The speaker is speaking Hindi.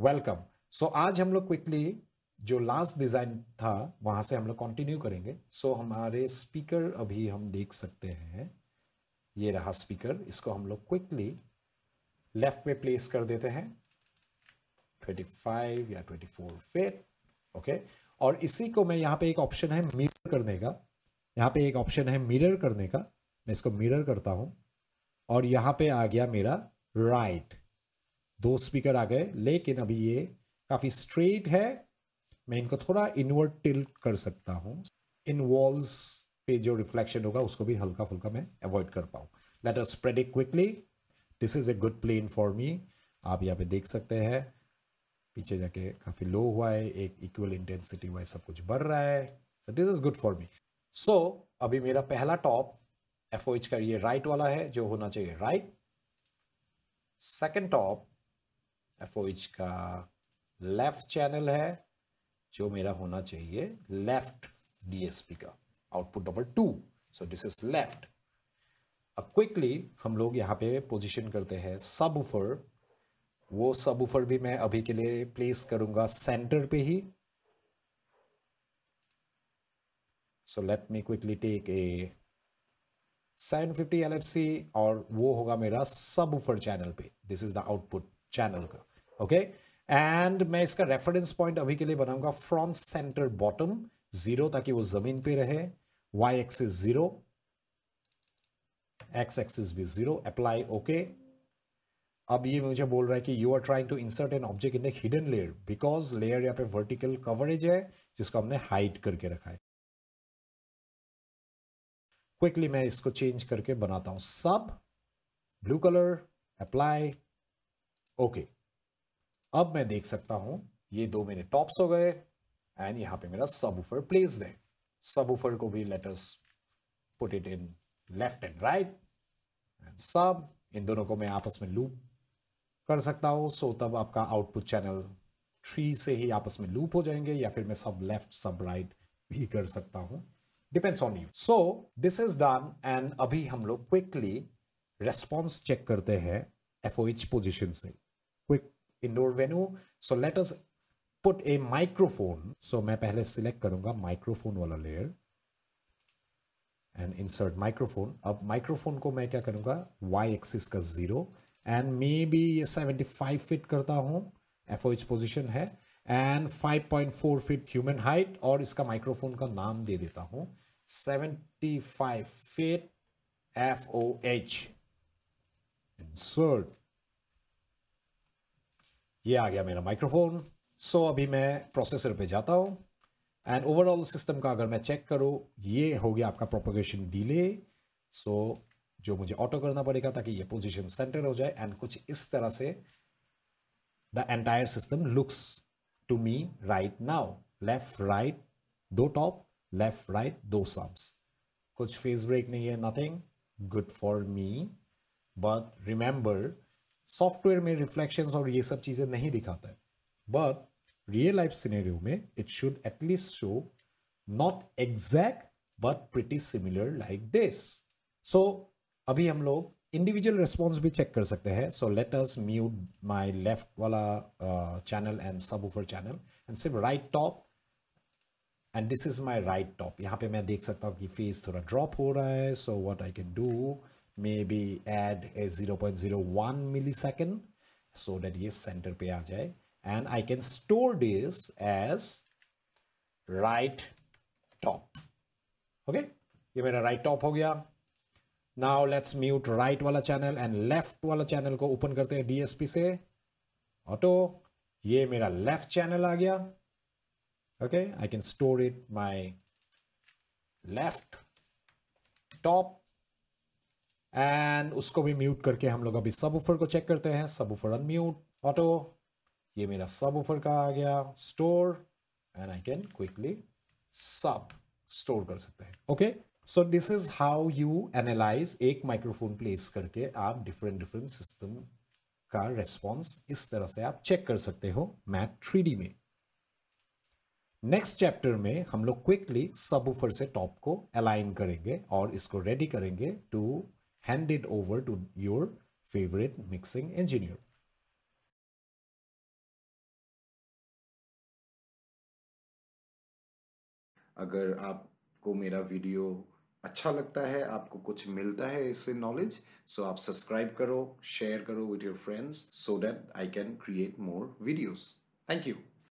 वेलकम सो आज हम लोग क्विकली जो लास्ट डिज़ाइन था वहां से हम लोग कंटिन्यू करेंगे सो so, हमारे स्पीकर अभी हम देख सकते हैं ये रहा स्पीकर इसको हम लोग क्विकली लेफ्ट पे प्लेस कर देते हैं 25 या 24 फिट ओके और इसी को मैं यहाँ पे एक ऑप्शन है मिरर करने का यहाँ पे एक ऑप्शन है मिरर करने का मैं इसको मिरर करता हूँ और यहाँ पे आ गया मेरा राइट right. दो स्पीकर आ गए लेकिन अभी ये काफ़ी स्ट्रेट है मैं इनको थोड़ा इनवर्ट टिल्ट कर सकता हूँ इन वॉल्स पे जो रिफ्लेक्शन होगा उसको भी हल्का फुल्का मैं अवॉइड कर पाऊँ let us spread it quickly this is a good plane for me आप यहाँ पे देख सकते हैं पीछे जाके काफ़ी लो हुआ है एक इक्वल इंटेंसिटी वाइज सब कुछ बढ़ रहा है so this is good for me so अभी मेरा पहला टॉप एफ का ये राइट वाला है जो होना चाहिए राइट सेकेंड टॉप एफ का लेफ्ट चैनल है जो मेरा होना चाहिए लेफ्ट डीएसपी का output number two so this is left अब क्विकली हम लोग यहाँ पे पोजीशन करते हैं सब उफर वो सब उफर भी मैं अभी के लिए प्लेस करूंगा सेंटर पे ही so let me quickly take a fifty L और वो होगा मेरा सब उफर चैनल पे this is the output channel का ओके एंड मैं इसका रेफरेंस पॉइंट अभी के लिए बनाऊंगा फ्रॉम सेंटर बॉटम जीरो ताकि वो जमीन पे रहे Y axis zero X axis भी जीरो अप्लाई ओके अब ये मुझे बोल रहा है कि you are trying to insert an object in a hidden layer because layer यहाँ पे वर्टिकल कवरेज है जिसको हमने हाइड करके रखा है क्विकली मैं इसको चेंज करके बनाता हूं सब ब्लू कलर अप्लाई ओके अब मैं देख सकता हूं ये दो मेरे टॉप्स हो गए एंड यहाँ पे मेरा सब ऊफर प्लेस है सब ऊफर को भी letters put it in left and right and sub in दोनों को मैं आपस में लूप कर सकता हूं सो तब आपका आउटपुट चैनल थ्री से ही आपस में लूप हो जाएंगे या फिर मैं सब लेफ्ट सब राइट भी कर सकता हूँ depends on you so this is done and अभी हम लोग क्विकली रेस्पॉन्स चेक करते हैं एफ ओ एच पोजिशन से quick indoor venue so let us put a microphone so मैं पहले select करूंगा microphone wala layer and insert microphone अब microphone को मैं क्या करूंगा y axis ka 0 and maybe ये 75 feet karta हूँ FOH position hai and 5.4 feet human height और इसका microphone का नाम दे देता हूँ 75 feet FOH insert ये आ गया मेरा माइक्रोफोन सो so, अभी मैं प्रोसेसर पे जाता हूँ एंड ओवरऑल सिस्टम का अगर मैं चेक करूँ ये हो गया आपका प्रोपोगेशन डिले सो जो मुझे ऑटो करना पड़ेगा ताकि ये पोजीशन सेंटर हो जाए एंड कुछ इस तरह से the entire system looks to me right now left right दो टॉप लेफ्ट राइट दो सब्स कुछ फेस ब्रेक नहीं है nothing good for me but remember software में रिफ्लेक्शन और ये सब चीज़ें नहीं दिखाता है बट रियल लाइफ सिनेरियो में it should at least show not exact but pretty similar like this so अभी हम लोग इंडिविजुअल रिस्पॉन्स भी चेक कर सकते हैं so let us mute my left वाला चैनल एंड सब ऊपर चैनल एंड सिर्फ right top and this is my right top यहाँ पे मैं देख सकता हूँ कि फेस थोड़ा ड्रॉप हो रहा है so what I can do maybe add a 0.01 millisecond so that ये center पे आ जाए and I can store this as right top okay ये मेरा right top हो गया now let's mute right वाला channel and left वाला channel को open करते हैं DSP से auto ये मेरा left channel आ गया okay I can store it my left top and उसको भी म्यूट करके हम लोग अभी सब ऊफर को चेक करते हैं सब ऊफर अनम्यूट ऑटो ये मेरा सब ऊफर का आ गया store and I can quickly sub store कर सकते हैं okay so this is how you analyse एक माइक्रोफोन प्लेस करके आप डिफरेंट डिफरेंट सिस्टम का रेस्पॉन्स इस तरह से आप चेक कर सकते हो मैट थ्री में नेक्स्ट चैप्टर में हम लोग क्विकली सबूफर से टॉप को अलाइन करेंगे और इसको रेडी करेंगे to hand it over to your favorite mixing engineer. अगर आपको मेरा वीडियो अच्छा लगता है आपको कुछ मिलता है इससे नॉलेज सो आप सब्सक्राइब करो शेयर करो with your friends so that I can create more videos thank you